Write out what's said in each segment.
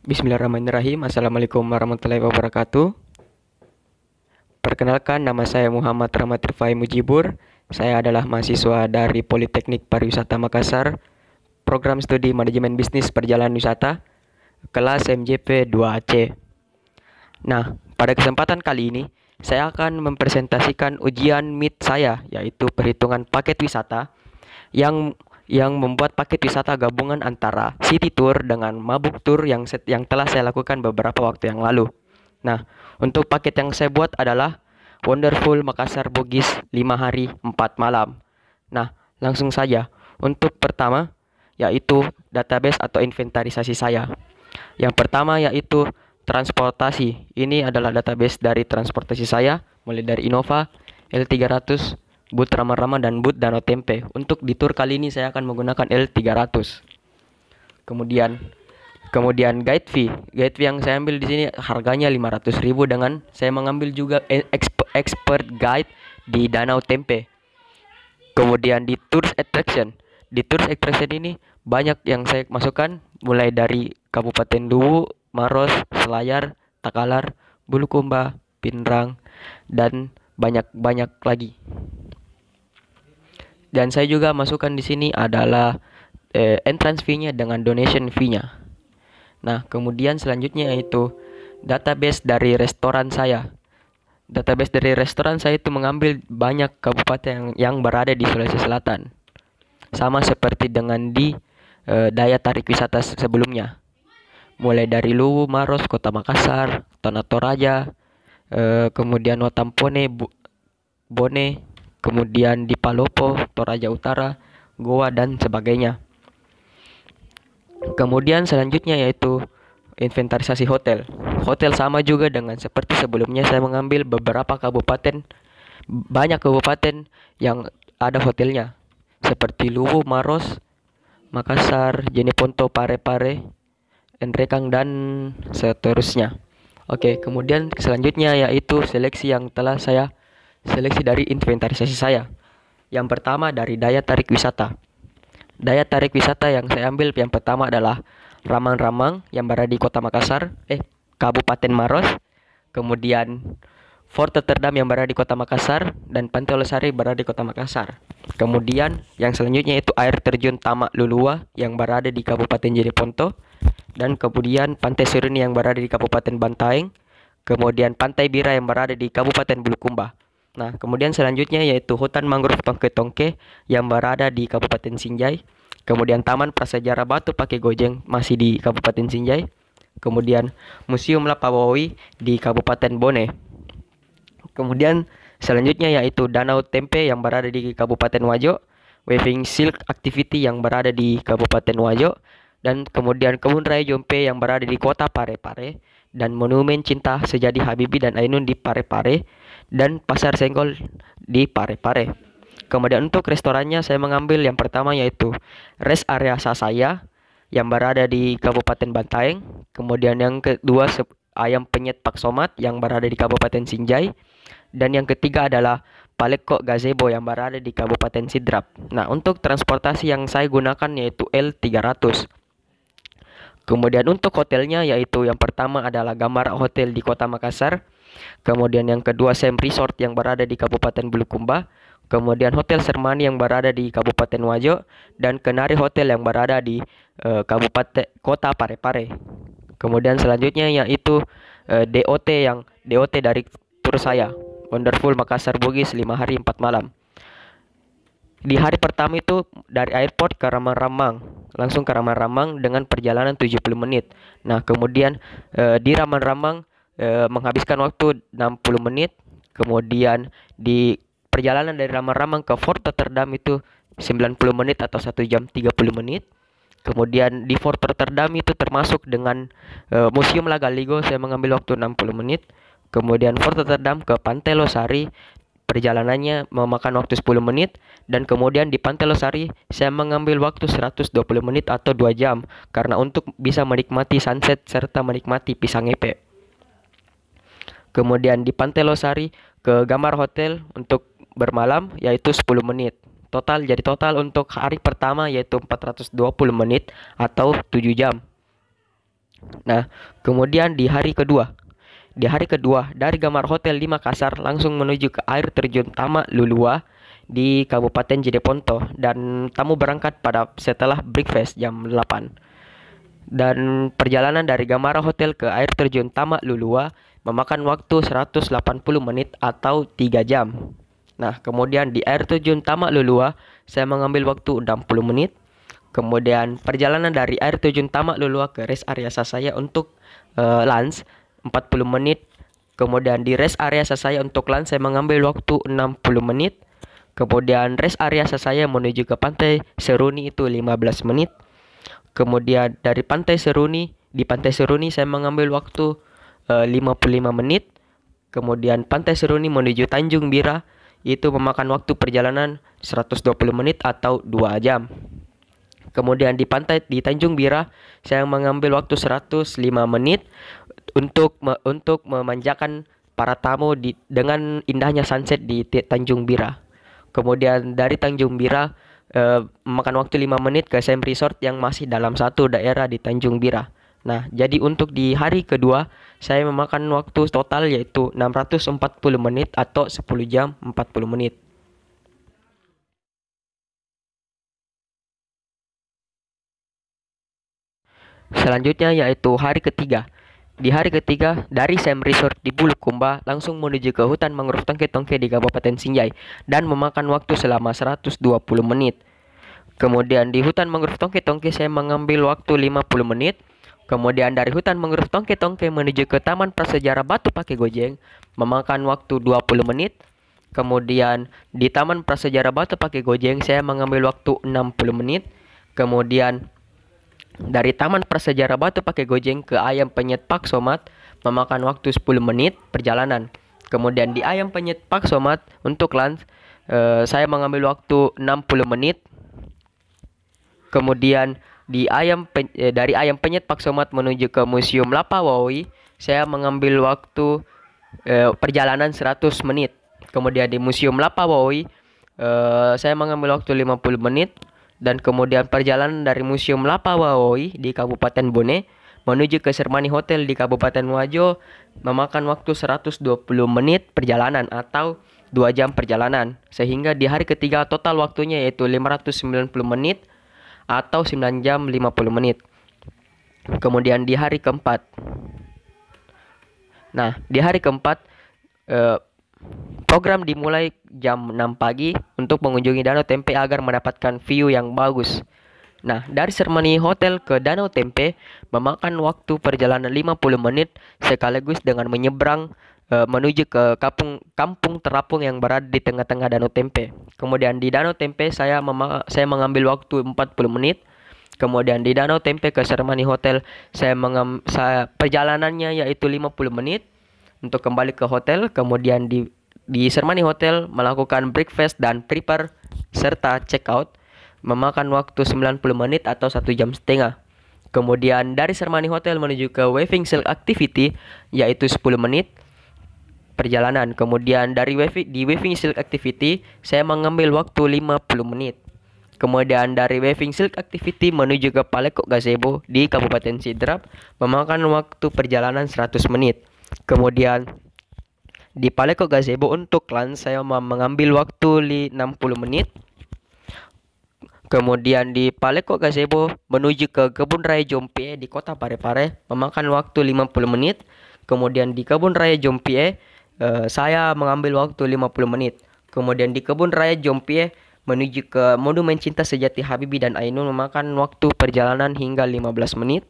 Bismillahirrahmanirrahim. Assalamualaikum warahmatullahi wabarakatuh. Perkenalkan nama saya Muhammad Rahmat Rifai Mujibur. Saya adalah mahasiswa dari Politeknik Pariwisata Makassar, program studi manajemen bisnis perjalanan wisata, kelas MJP 2C. Nah, pada kesempatan kali ini, saya akan mempresentasikan ujian MIT saya, yaitu perhitungan paket wisata, yang yang membuat paket wisata gabungan antara city tour dengan mabuk tour yang set, yang telah saya lakukan beberapa waktu yang lalu. Nah, untuk paket yang saya buat adalah Wonderful Makassar Bugis 5 hari 4 malam. Nah, langsung saja. Untuk pertama yaitu database atau inventarisasi saya. Yang pertama yaitu transportasi. Ini adalah database dari transportasi saya mulai dari Innova L300 boot Rama-Rama dan boot Danau Tempe. Untuk di tour kali ini saya akan menggunakan L300. Kemudian kemudian guide fee. Guide fee yang saya ambil di sini harganya 500.000 dengan saya mengambil juga expert guide di Danau Tempe. Kemudian di tours attraction. Di tours attraction ini banyak yang saya masukkan mulai dari Kabupaten Luwu, Maros, Selayar, Takalar, Bulukumba, Pinrang, dan banyak-banyak lagi dan saya juga masukkan di sini adalah eh, entrance fee-nya dengan donation fee-nya. Nah, kemudian selanjutnya yaitu database dari restoran saya. Database dari restoran saya itu mengambil banyak kabupaten yang, yang berada di Sulawesi Selatan. Sama seperti dengan di eh, daya tarik wisata sebelumnya. Mulai dari Luwu, Maros, Kota Makassar, Tanah Toraja, eh, kemudian Watampone, Bu Bone, kemudian di Palopo, Toraja Utara, Goa dan sebagainya. Kemudian selanjutnya yaitu inventarisasi hotel. Hotel sama juga dengan seperti sebelumnya saya mengambil beberapa kabupaten banyak kabupaten yang ada hotelnya seperti Luwu, Maros, Makassar, Jeneponto, Parepare, Enrekang dan seterusnya. Oke, kemudian selanjutnya yaitu seleksi yang telah saya seleksi dari inventarisasi saya. Yang pertama dari daya tarik wisata. Daya tarik wisata yang saya ambil yang pertama adalah Ramang-Ramang yang berada di Kota Makassar, eh Kabupaten Maros, kemudian Fort Rotterdam yang berada di Kota Makassar dan Pantai Losari berada di Kota Makassar. Kemudian yang selanjutnya itu air terjun Tamak Lulua yang berada di Kabupaten Jeneponto dan kemudian Pantai Seruni yang berada di Kabupaten Bantaeng, kemudian Pantai Bira yang berada di Kabupaten Bulukumba. Nah, kemudian selanjutnya yaitu hutan mangrove Tongke-Tongke yang berada di Kabupaten Sinjai. Kemudian Taman Prasejarah Batu Pakai Gojeng masih di Kabupaten Sinjai. Kemudian Museum Lapawawi di Kabupaten Bone. Kemudian selanjutnya yaitu Danau Tempe yang berada di Kabupaten Wajo, Waving Silk Activity yang berada di Kabupaten Wajo, dan kemudian Kebun Raya Jompe yang berada di Kota Parepare. -Pare dan Monumen Cinta Sejadi Habibi dan Ainun di Parepare dan Pasar Senggol di Parepare. Kemudian untuk restorannya saya mengambil yang pertama yaitu Rest Area Sasaya yang berada di Kabupaten Bantaeng. Kemudian yang kedua ayam penyet Pak Somat yang berada di Kabupaten Sinjai. Dan yang ketiga adalah Palekok Gazebo yang berada di Kabupaten Sidrap. Nah, untuk transportasi yang saya gunakan yaitu L300. Kemudian untuk hotelnya yaitu yang pertama adalah Gamara Hotel di Kota Makassar. Kemudian yang kedua Sam Resort yang berada di Kabupaten Bulukumba. Kemudian Hotel Sermani yang berada di Kabupaten Wajo dan Kenari Hotel yang berada di uh, Kabupaten Kota Parepare. Kemudian selanjutnya yaitu uh, eh, DOT yang DOT dari tur saya. Wonderful Makassar Bugis 5 hari 4 malam. Di hari pertama itu dari airport ke Ramang-Ramang, langsung ke Ramang-Ramang dengan perjalanan 70 menit. Nah, kemudian e, di Ramang-Ramang e, eh, menghabiskan waktu 60 menit. Kemudian di perjalanan dari Ramang-Ramang ke Fort Rotterdam itu 90 menit atau 1 jam 30 menit. Kemudian di Fort Rotterdam itu termasuk dengan e, Museum Lagaligo saya mengambil waktu 60 menit. Kemudian Fort Rotterdam ke Pantai Losari Perjalanannya memakan waktu 10 menit dan kemudian di Pantai Losari saya mengambil waktu 120 menit atau 2 jam karena untuk bisa menikmati sunset serta menikmati pisang epe. Kemudian di Pantai Losari ke Gamar Hotel untuk bermalam yaitu 10 menit. Total jadi total untuk hari pertama yaitu 420 menit atau 7 jam. Nah, kemudian di hari kedua di hari kedua, dari gamar hotel di Makassar langsung menuju ke air terjun Tama Lulua di Kabupaten Jideponto dan tamu berangkat pada setelah breakfast jam 8. Dan perjalanan dari Gamara Hotel ke air terjun Tama Lulua memakan waktu 180 menit atau 3 jam. Nah, kemudian di air terjun Tama Lulua, saya mengambil waktu 60 menit. Kemudian perjalanan dari air terjun Tama Lulua ke rest area saya untuk uh, lunch 40 menit. Kemudian di rest area saya untuk lan saya mengambil waktu 60 menit. Kemudian rest area saya menuju ke pantai Seruni itu 15 menit. Kemudian dari pantai Seruni, di pantai Seruni saya mengambil waktu e, eh, 55 menit. Kemudian pantai Seruni menuju Tanjung Bira itu memakan waktu perjalanan 120 menit atau 2 jam. Kemudian di pantai di Tanjung Bira saya mengambil waktu 105 menit untuk untuk memanjakan para tamu di, dengan indahnya sunset di Tanjung Bira. Kemudian dari Tanjung Bira eh, makan waktu 5 menit ke Sam Resort yang masih dalam satu daerah di Tanjung Bira. Nah, jadi untuk di hari kedua saya memakan waktu total yaitu 640 menit atau 10 jam 40 menit. Selanjutnya yaitu hari ketiga. Di hari ketiga dari Sam Resort di Bulukumba langsung menuju ke hutan mangrove Tongke-Tongke di Kabupaten Sinjai dan memakan waktu selama 120 menit. Kemudian di hutan mangrove Tongke-Tongke saya mengambil waktu 50 menit. Kemudian dari hutan mangrove Tongke-Tongke menuju ke Taman Prasejarah Batu Pakai Gojeng memakan waktu 20 menit. Kemudian di Taman Prasejarah Batu Pakai Gojeng saya mengambil waktu 60 menit. Kemudian dari Taman Prasejarah Batu pakai Gojeng ke Ayam Penyet Pak Somat memakan waktu 10 menit perjalanan. Kemudian di Ayam Penyet Pak Somat untuk lunch eh, saya mengambil waktu 60 menit. Kemudian di Ayam Pen eh, dari Ayam Penyet Pak Somat menuju ke Museum Lapawawi saya mengambil waktu eh, perjalanan 100 menit. Kemudian di Museum Lapawawi eh, saya mengambil waktu 50 menit dan kemudian perjalanan dari Museum Lapawaoi di Kabupaten Bone menuju ke Sermani Hotel di Kabupaten Wajo memakan waktu 120 menit perjalanan atau 2 jam perjalanan sehingga di hari ketiga total waktunya yaitu 590 menit atau 9 jam 50 menit. Kemudian di hari keempat. Nah, di hari keempat eh, Program dimulai jam 6 pagi untuk mengunjungi Danau Tempe agar mendapatkan view yang bagus. Nah, dari Sermani Hotel ke Danau Tempe memakan waktu perjalanan 50 menit sekaligus dengan menyeberang e, menuju ke kampung kampung terapung yang berada di tengah-tengah Danau Tempe. Kemudian di Danau Tempe saya saya mengambil waktu 40 menit. Kemudian di Danau Tempe ke Sermani Hotel saya saya perjalanannya yaitu 50 menit untuk kembali ke hotel, kemudian di di Sermani Hotel melakukan breakfast dan prepare serta check out memakan waktu 90 menit atau 1 jam setengah. Kemudian dari Sermani Hotel menuju ke Waving Silk Activity yaitu 10 menit perjalanan. Kemudian dari waving, di Waving Silk Activity saya mengambil waktu 50 menit. Kemudian dari Waving Silk Activity menuju ke Palekok Gazebo di Kabupaten Sidrap memakan waktu perjalanan 100 menit. Kemudian di Paleko Gazebo untuk lan saya mengambil waktu li 60 menit. Kemudian di Paleko Gazebo menuju ke Kebun Raya Jompie di Kota Parepare memakan waktu 50 menit. Kemudian di Kebun Raya Jompie eh, saya mengambil waktu 50 menit. Kemudian di Kebun Raya Jompie menuju ke Monumen Cinta Sejati Habibi dan Ainun memakan waktu perjalanan hingga 15 menit.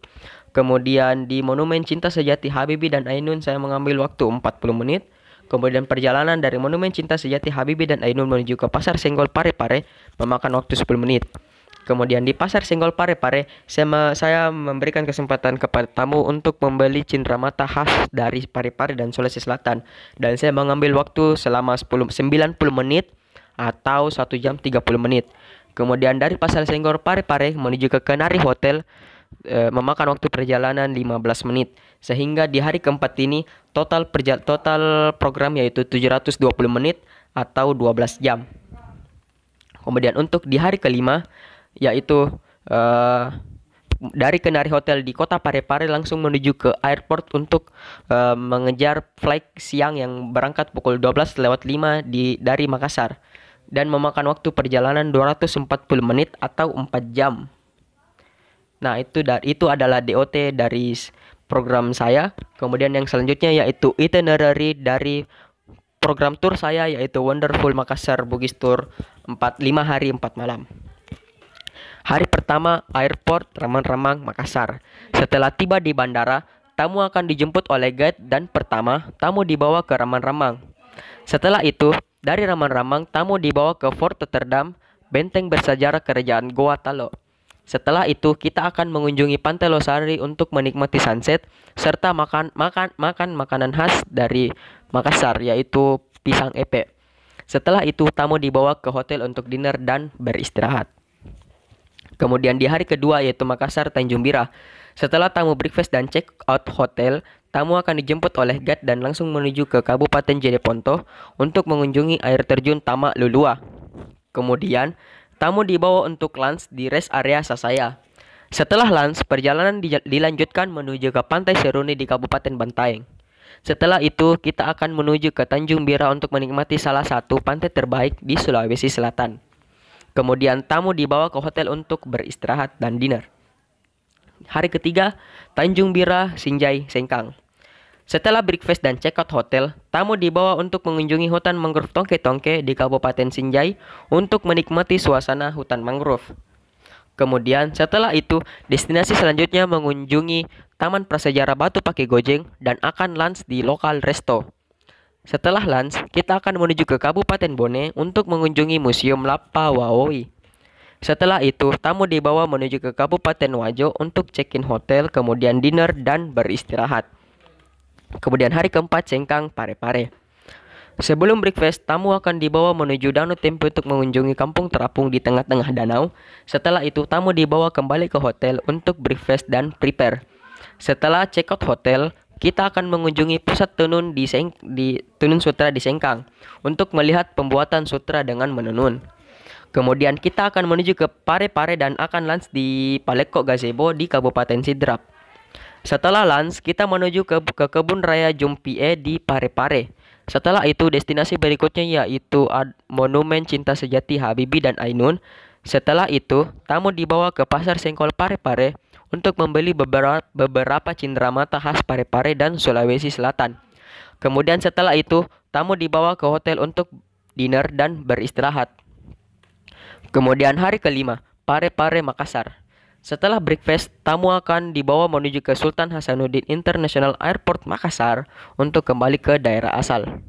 Kemudian di Monumen Cinta Sejati Habibi dan Ainun saya mengambil waktu 40 menit. Kemudian perjalanan dari Monumen Cinta Sejati Habibi dan Ainun menuju ke Pasar Senggol Parepare memakan waktu 10 menit. Kemudian di Pasar Senggol Parepare, saya, me saya memberikan kesempatan kepada tamu untuk membeli cindramata khas dari Parepare dan Sulawesi Selatan. Dan saya mengambil waktu selama 10, 90 menit atau 1 jam 30 menit. Kemudian dari Pasar Senggol Parepare menuju ke Kenari Hotel, E, memakan waktu perjalanan 15 menit. Sehingga di hari keempat ini total perjal total program yaitu 720 menit atau 12 jam. Kemudian untuk di hari kelima yaitu e, dari Kenari Hotel di kota Parepare langsung menuju ke airport untuk uh, mengejar flight siang yang berangkat pukul 12 lewat 5 di dari Makassar dan memakan waktu perjalanan 240 menit atau 4 jam. Nah, itu itu adalah DOT dari program saya. Kemudian yang selanjutnya yaitu itinerary dari program tour saya yaitu Wonderful Makassar Bugis Tour 45 hari 4 malam. Hari pertama airport Ramang-Ramang Makassar. Setelah tiba di bandara, tamu akan dijemput oleh guide dan pertama tamu dibawa ke Ramang-Ramang. Setelah itu, dari Ramang-Ramang tamu dibawa ke Fort Rotterdam, benteng bersejarah kerajaan Goa Talo. Setelah itu, kita akan mengunjungi Pantai Losari untuk menikmati sunset serta makan makan makan makanan khas dari Makassar yaitu pisang epe. Setelah itu, tamu dibawa ke hotel untuk dinner dan beristirahat. Kemudian di hari kedua yaitu Makassar Tanjung Bira. Setelah tamu breakfast dan check out hotel, tamu akan dijemput oleh guide dan langsung menuju ke Kabupaten Jeneponto untuk mengunjungi air terjun Tama Lulua. Kemudian, Tamu dibawa untuk lunch di rest area Sasaya. Setelah lunch, perjalanan dilanjutkan menuju ke Pantai Seruni di Kabupaten Bantaeng. Setelah itu, kita akan menuju ke Tanjung Bira untuk menikmati salah satu pantai terbaik di Sulawesi Selatan. Kemudian tamu dibawa ke hotel untuk beristirahat dan dinner. Hari ketiga, Tanjung Bira, Sinjai, Sengkang. Setelah breakfast dan check out hotel, tamu dibawa untuk mengunjungi hutan mangrove Tongke-Tongke di Kabupaten Sinjai untuk menikmati suasana hutan mangrove. Kemudian setelah itu, destinasi selanjutnya mengunjungi Taman Prasejarah Batu Pake Gojeng dan akan lunch di lokal resto. Setelah lunch, kita akan menuju ke Kabupaten Bone untuk mengunjungi Museum Lapa Wawoi. Setelah itu, tamu dibawa menuju ke Kabupaten Wajo untuk check-in hotel, kemudian dinner dan beristirahat. Kemudian hari keempat Cengkang Pare-Pare. Sebelum breakfast, tamu akan dibawa menuju Danau Tempe untuk mengunjungi kampung terapung di tengah-tengah danau. Setelah itu, tamu dibawa kembali ke hotel untuk breakfast dan prepare. Setelah check out hotel, kita akan mengunjungi pusat tenun di, Seng di tenun sutra di Sengkang untuk melihat pembuatan sutra dengan menenun. Kemudian kita akan menuju ke Pare-Pare dan akan lunch di Palekok Gazebo di Kabupaten Sidrap. Setelah lunch, kita menuju ke, ke kebun raya Jumpie di Parepare. Setelah itu, destinasi berikutnya yaitu Monumen Cinta Sejati Habibi dan Ainun. Setelah itu, tamu dibawa ke Pasar Sengkol Parepare untuk membeli beberapa, beberapa cindramata khas Parepare dan Sulawesi Selatan. Kemudian setelah itu, tamu dibawa ke hotel untuk dinner dan beristirahat. Kemudian hari kelima, Parepare, Makassar. Setelah breakfast, tamu akan dibawa menuju ke Sultan Hasanuddin International Airport Makassar untuk kembali ke daerah asal.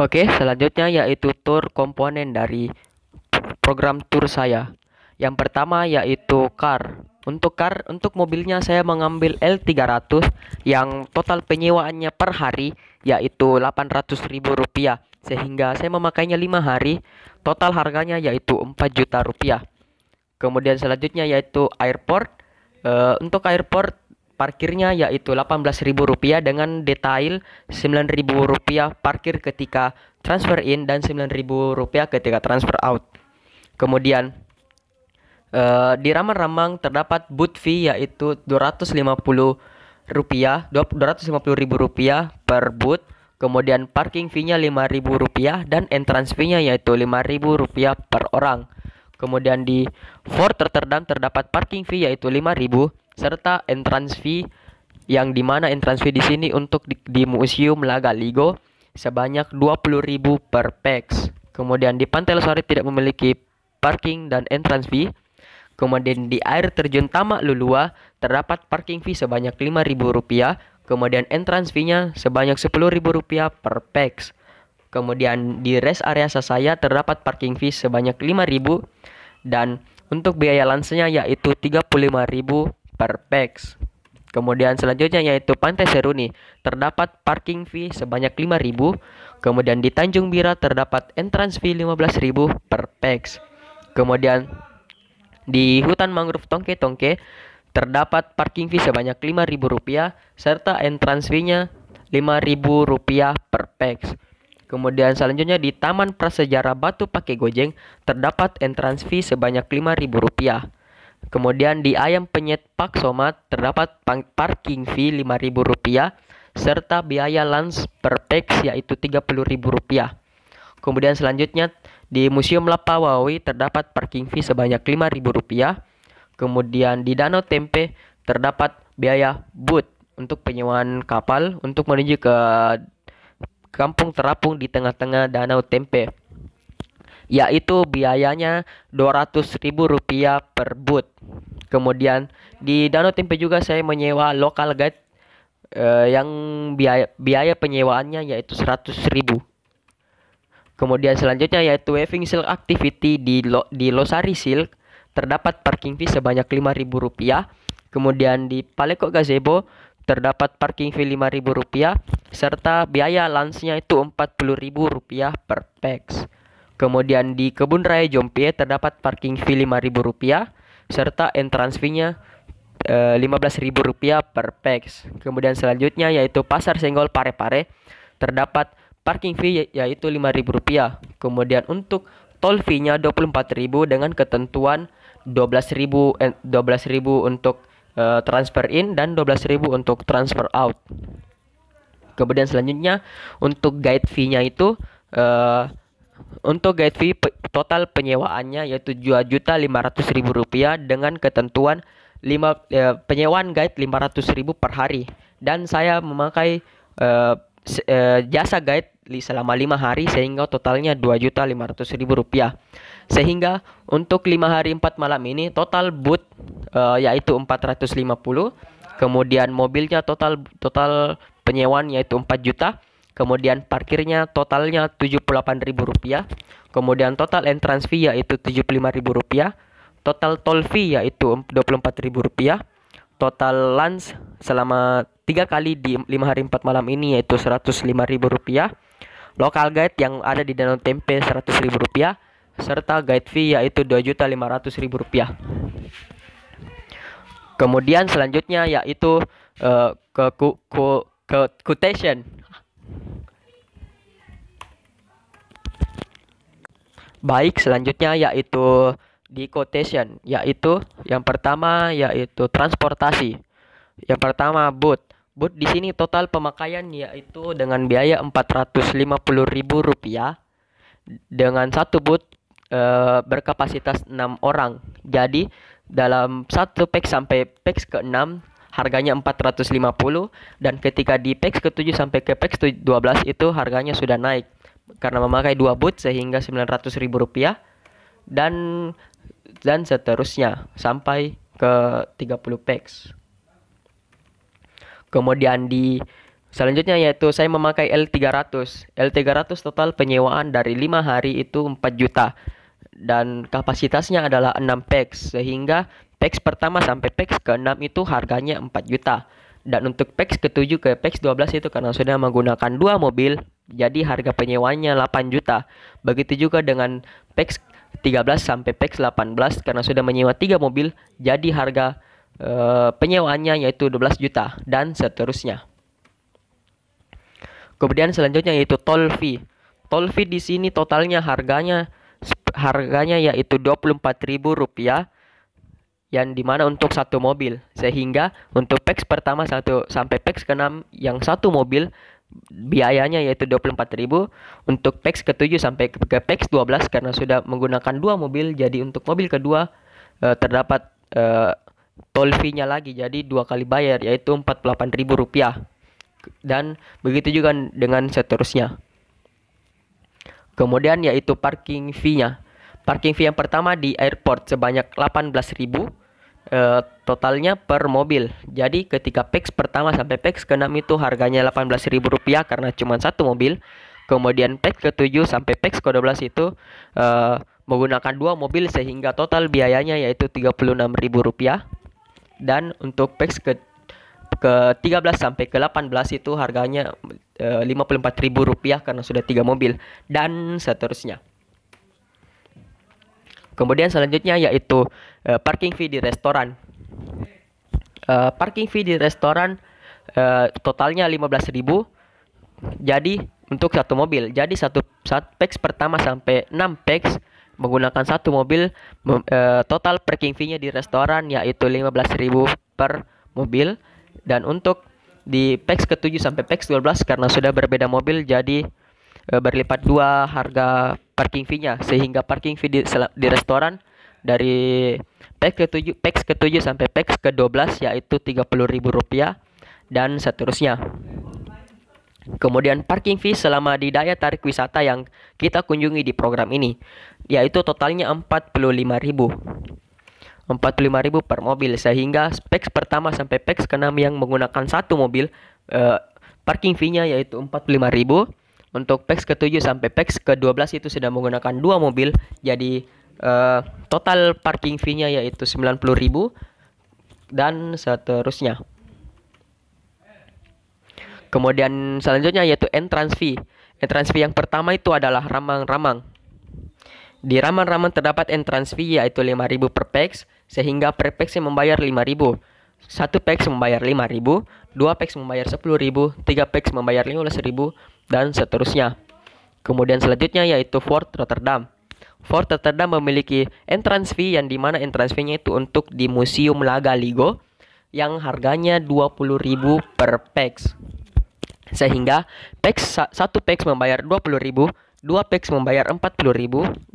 Oke, selanjutnya yaitu tour komponen dari program tour saya. Yang pertama yaitu car. Untuk car, untuk mobilnya saya mengambil L300 yang total penyewaannya per hari yaitu Rp800.000 sehingga saya memakainya lima hari, total harganya yaitu 4 juta rupiah. Kemudian selanjutnya yaitu airport. e, untuk airport parkirnya yaitu 18.000 rupiah dengan detail 9.000 rupiah parkir ketika transfer in dan 9.000 rupiah ketika transfer out. Kemudian uh, di Ramang-Ramang terdapat boot fee yaitu 250 250 250.000 per boot Kemudian parking fee-nya Rp5.000 dan entrance fee-nya yaitu Rp5.000 per orang. Kemudian di Fort Rotterdam terdapat parking fee yaitu 5.000 serta entrance fee yang dimana entrance fee di sini untuk di, di Museum Laga Ligo sebanyak 20.000 per pax. Kemudian di Pantai Losari tidak memiliki parking dan entrance fee. Kemudian di air terjun Tamak Lulua terdapat parking fee sebanyak Rp5.000 Kemudian entrance fee-nya sebanyak Rp10.000 per pax. Kemudian di rest area saya terdapat parking fee sebanyak 5.000 dan untuk biaya lansenya yaitu 35.000 per pax. Kemudian selanjutnya yaitu Pantai Seruni terdapat parking fee sebanyak 5.000, kemudian di Tanjung Bira terdapat entrance fee 15.000 per pax. Kemudian di hutan mangrove Tongke Tongke Terdapat parking fee sebanyak Rp5.000 serta entrance fee-nya Rp5.000 per pax. Kemudian selanjutnya di Taman Prasejarah Batu Pakai Gojeng terdapat entrance fee sebanyak Rp5.000. Kemudian di Ayam Penyet Pak Somat terdapat parking fee Rp5.000 serta biaya lunch per pax yaitu Rp30.000. Kemudian selanjutnya di Museum Lapawawi terdapat parking fee sebanyak Rp5.000 Kemudian di Danau Tempe terdapat biaya boot untuk penyewaan kapal untuk menuju ke kampung terapung di tengah-tengah Danau Tempe yaitu biayanya Rp200.000 per boot. Kemudian di Danau Tempe juga saya menyewa lokal guide eh, yang biaya biaya penyewaannya yaitu 100.000. Kemudian selanjutnya yaitu Waving Silk Activity di Lo, di Losari Silk terdapat parking fee sebanyak Rp5.000. Kemudian di Paleko Gazebo terdapat parking fee Rp5.000 serta biaya lunchnya itu Rp40.000 per pax. Kemudian di Kebun Raya Jompie terdapat parking fee Rp5.000 serta entrance fee-nya eh, Rp15.000 per pax. Kemudian selanjutnya yaitu Pasar Senggol Pare-Pare terdapat parking fee ya, yaitu Rp5.000. Kemudian untuk tol fee-nya Rp24.000 dengan ketentuan 12.000 eh, ribu untuk uh, transfer in dan 12.000 untuk transfer out. Kemudian selanjutnya untuk guide fee-nya itu uh, untuk guide fee pe total penyewaannya yaitu Rp2.500.000 dengan ketentuan 5 uh, eh, penyewaan guide 500.000 per hari dan saya memakai uh, uh, jasa guide selama 5 hari sehingga totalnya Rp2.500.000. Sehingga untuk lima hari empat malam ini total boot uh, eh, yaitu 450, kemudian mobilnya total total penyewaan yaitu 4 juta, kemudian parkirnya totalnya rp rupiah kemudian total entrance fee yaitu rp rupiah total toll fee yaitu rp rupiah total lunch selama tiga kali di lima hari empat malam ini yaitu rp rupiah lokal guide yang ada di Danau Tempe rp rupiah serta guide fee yaitu Rp2.500.000. Kemudian selanjutnya yaitu uh, ke, ku, ku, ke quotation. Baik, selanjutnya yaitu di quotation, yaitu yang pertama yaitu transportasi. Yang pertama boot. Boot di sini total pemakaian yaitu dengan biaya Rp450.000 dengan satu boot Eh, berkapasitas 6 orang. Jadi dalam satu pack sampai pack ke-6 harganya 450 dan ketika di pack ke-7 sampai ke pack 12 itu harganya sudah naik karena memakai dua boot sehingga Rp900.000 dan dan seterusnya sampai ke 30 packs. Kemudian di selanjutnya yaitu saya memakai L300. L300 total penyewaan dari 5 hari itu 4 juta dan kapasitasnya adalah 6 packs sehingga packs pertama sampai packs ke-6 itu harganya 4 juta. Dan untuk packs ke-7 ke packs 12 itu karena sudah menggunakan dua mobil jadi harga penyewanya 8 juta. Begitu juga dengan packs 13 sampai packs 18 karena sudah menyewa 3 mobil jadi harga e, eh, penyewaannya yaitu 12 juta dan seterusnya. Kemudian selanjutnya yaitu toll fee. Toll fee di sini totalnya harganya harganya yaitu Rp24.000 yang dimana untuk satu mobil sehingga untuk PEX pertama satu sampai PEX keenam yang satu mobil biayanya yaitu 24.000 untuk PEX ke-7 sampai ke PEX 12 karena sudah menggunakan dua mobil jadi untuk mobil kedua e, terdapat e, toll fee-nya lagi jadi dua kali bayar yaitu Rp48.000 dan begitu juga dengan seterusnya kemudian yaitu parking fee-nya Parking fee yang pertama di airport sebanyak 18.000 uh, eh, totalnya per mobil. Jadi ketika PEX pertama sampai PEX ke-6 itu harganya 18.000 rupiah karena cuma satu mobil. Kemudian PEX ke-7 sampai PEX ke-12 itu uh, menggunakan dua mobil sehingga total biayanya yaitu 36.000 rupiah. Dan untuk PEX ke ke 13 sampai ke 18 itu harganya eh, Rp54.000 karena sudah tiga mobil dan seterusnya. Kemudian selanjutnya yaitu uh, parking fee di restoran. Uh, parking fee di restoran uh, totalnya 15.000. Jadi untuk satu mobil. Jadi satu saat packs pertama sampai 6 packs menggunakan satu mobil uh, total parking fee-nya di restoran yaitu 15.000 per mobil dan untuk di packs ke-7 sampai packs 12 karena sudah berbeda mobil jadi Eh, berlipat dua harga parking fee-nya sehingga parking fee di, di restoran dari PAX ke-7 PAX ke-7 sampai PAX ke-12 yaitu Rp30.000 dan seterusnya. Kemudian parking fee selama di daya tarik wisata yang kita kunjungi di program ini yaitu totalnya 45.000. 45.000 per mobil sehingga PAX pertama sampai PAX keenam yang menggunakan satu mobil eh, parking fee-nya yaitu 45.000 untuk PEX ke-7 sampai PEX ke-12 itu sudah menggunakan dua mobil. Jadi uh, total parking fee-nya yaitu 90.000 dan seterusnya. Kemudian selanjutnya yaitu entrance fee. Entrance fee yang pertama itu adalah ramang-ramang. Di ramang-ramang terdapat entrance fee yaitu 5.000 per pax sehingga per pax yang membayar 5.000. Satu pax membayar 5.000, dua pax membayar 10.000, tiga pax membayar 15.000, dan seterusnya. Kemudian selanjutnya yaitu Fort Rotterdam. Fort Rotterdam memiliki entrance fee yang dimana entrance fee-nya itu untuk di Museum Laga Ligo yang harganya 20.000 per pax. Sehingga pax satu pax membayar 20.000, dua pax membayar 40.000, 6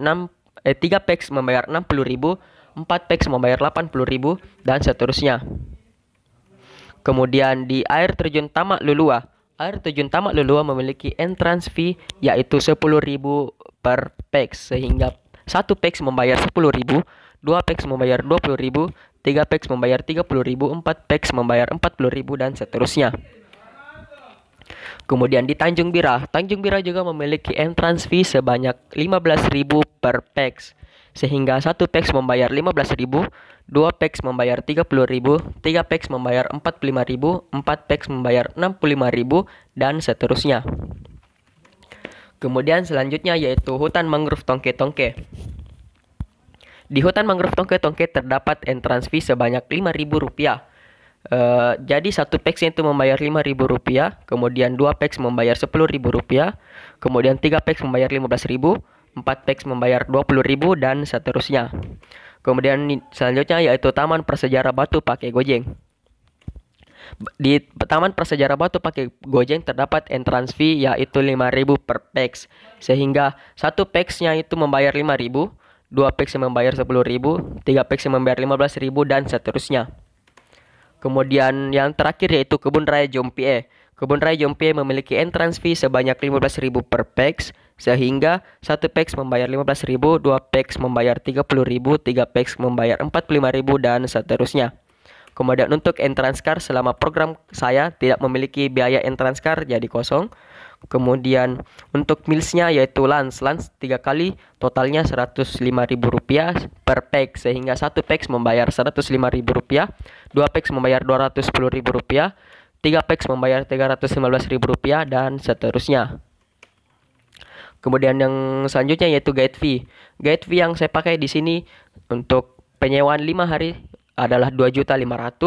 eh tiga pax membayar 60.000, empat pax membayar 80.000 dan seterusnya. Kemudian di air terjun Tamak Lulua Air terjun Tamak Luluwa memiliki entrance fee yaitu 10.000 per pax sehingga 1 pax membayar 10.000, 2 pax membayar 20.000, 3 pax membayar 30.000, 4 pax membayar 40.000 dan seterusnya. Kemudian di Tanjung Bira, Tanjung Bira juga memiliki entrance fee sebanyak 15.000 per pax sehingga 1 pax membayar 15.000, 2 packs membayar 30.000, 3 packs membayar 45.000, 4 packs membayar 65.000 dan seterusnya. Kemudian selanjutnya yaitu hutan mangrove tongke-tongke. Di hutan mangrove tongke-tongke terdapat entrance fee sebanyak Rp5.000. Uh, eh, jadi satu packs itu membayar Rp5.000, kemudian dua packs membayar Rp10.000, kemudian tiga packs membayar Rp15.000, 4 packs membayar Rp20.000 dan seterusnya. Kemudian selanjutnya yaitu Taman Prasejarah Batu pakai gojeng. Di Taman Prasejarah Batu pakai gojeng terdapat entrance fee yaitu 5000 per pax sehingga satu paxnya itu membayar 5000, dua pax yang membayar 10000, tiga pax yang membayar 15000 dan seterusnya. Kemudian yang terakhir yaitu Kebun Raya Jompie. Kebun Raya Jompie memiliki entrance fee sebanyak 15.000 per pax sehingga satu packs membayar 15.000, dua packs membayar 30.000, tiga packs membayar 45.000 dan seterusnya. Kemudian untuk entrance card selama program saya tidak memiliki biaya entrance card jadi kosong. Kemudian untuk mealsnya yaitu lunch, lunch 3 kali totalnya Rp105.000 per pack sehingga satu pack membayar Rp105.000, dua pack membayar Rp210.000, tiga pack membayar Rp315.000 dan seterusnya. Kemudian yang selanjutnya yaitu guide fee. Guide fee yang saya pakai di sini untuk penyewaan 5 hari adalah 2.500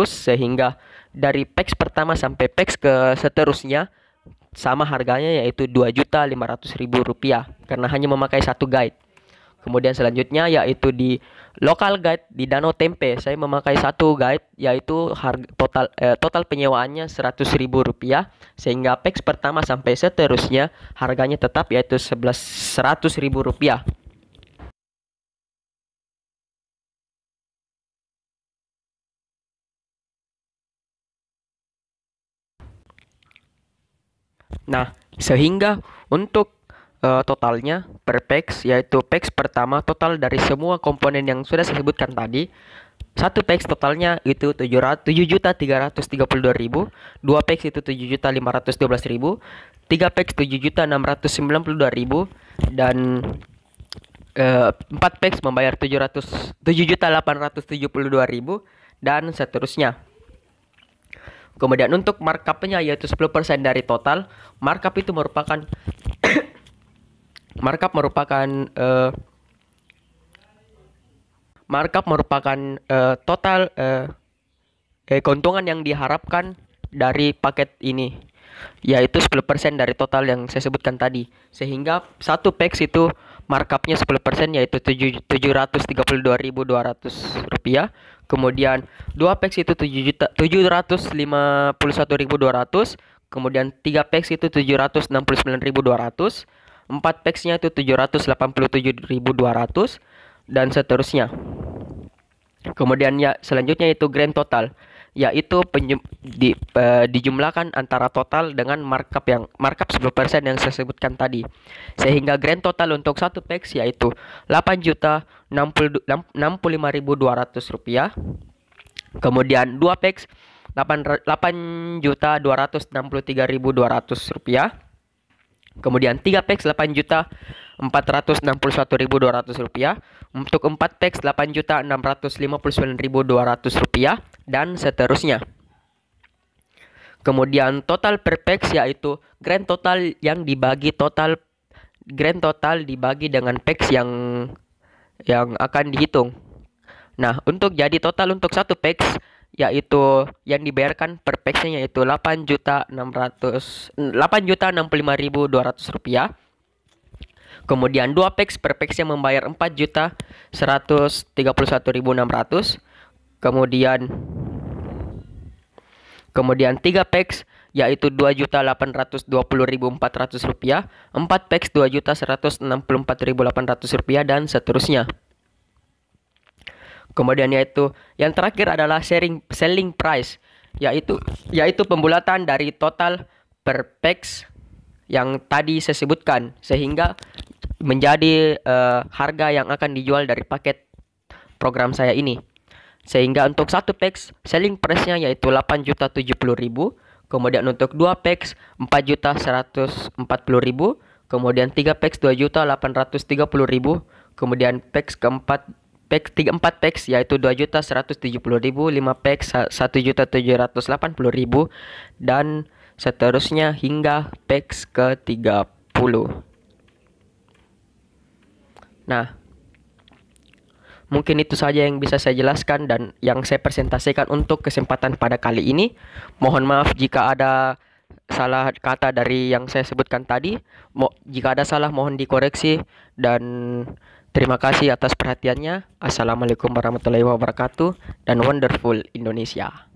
sehingga dari packs pertama sampai packs ke seterusnya sama harganya yaitu rp rupiah karena hanya memakai satu guide. Kemudian selanjutnya yaitu di Local guide di Danau Tempe, saya memakai satu guide yaitu harga total eh, total penyewaannya Rp100.000 sehingga PEX pertama sampai seterusnya harganya tetap yaitu rp rupiah. Nah, sehingga untuk uh, totalnya per pex yaitu pex pertama total dari semua komponen yang sudah saya sebutkan tadi satu pex totalnya itu tujuh ratus tujuh juta tiga ratus tiga puluh dua ribu dua pex itu tujuh juta lima ratus dua belas ribu tiga pex tujuh juta enam ratus sembilan puluh dua ribu dan eh, empat pex membayar tujuh ratus tujuh juta delapan ratus tujuh puluh dua ribu dan seterusnya Kemudian untuk markupnya yaitu sepuluh persen dari total, markup itu merupakan markup merupakan uh, markup merupakan uh, total uh, eh, keuntungan yang diharapkan dari paket ini yaitu 10% dari total yang saya sebutkan tadi sehingga satu pack itu markupnya 10% yaitu 732.200 rupiah kemudian dua pack itu tujuh juta 751.200 kemudian tiga pack itu 769.200 4 packs-nya itu 787.200 dan seterusnya. Kemudian ya selanjutnya itu grand total yaitu penjum, di, e, dijumlahkan antara total dengan markup yang markup 10% yang saya sebutkan tadi. Sehingga grand total untuk satu packs yaitu 8 juta 65.200 rupiah. Kemudian dua packs 8 juta 263.200 rupiah Kemudian 3 packs 8 juta 461.200 rupiah untuk 4 packs 8 juta 659.200 rupiah dan seterusnya. Kemudian total per packs yaitu grand total yang dibagi total grand total dibagi dengan packs yang yang akan dihitung. Nah, untuk jadi total untuk satu packs yaitu yang dibayarkan per paxnya yaitu 8 juta 600 8 juta 65.200 rupiah kemudian 2 pax per paxnya membayar 4 juta 131.600 kemudian kemudian 3 pax yaitu 2 juta rp rupiah 4 packs rp rupiah dan seterusnya. Kemudian yaitu yang terakhir adalah sharing selling price yaitu yaitu pembulatan dari total per pax yang tadi saya sebutkan sehingga menjadi uh, harga yang akan dijual dari paket program saya ini. Sehingga untuk satu pax selling price-nya yaitu juta 8 ribu kemudian untuk dua pax ribu kemudian tiga pax ribu kemudian pax keempat pack 34 packs yaitu 2.170.000, 5 pack 1.780.000 dan seterusnya hingga packs ke-30. Nah, mungkin itu saja yang bisa saya jelaskan dan yang saya presentasikan untuk kesempatan pada kali ini. Mohon maaf jika ada salah kata dari yang saya sebutkan tadi. Mo jika ada salah mohon dikoreksi dan Terima kasih atas perhatiannya. Assalamualaikum warahmatullahi wabarakatuh dan wonderful Indonesia.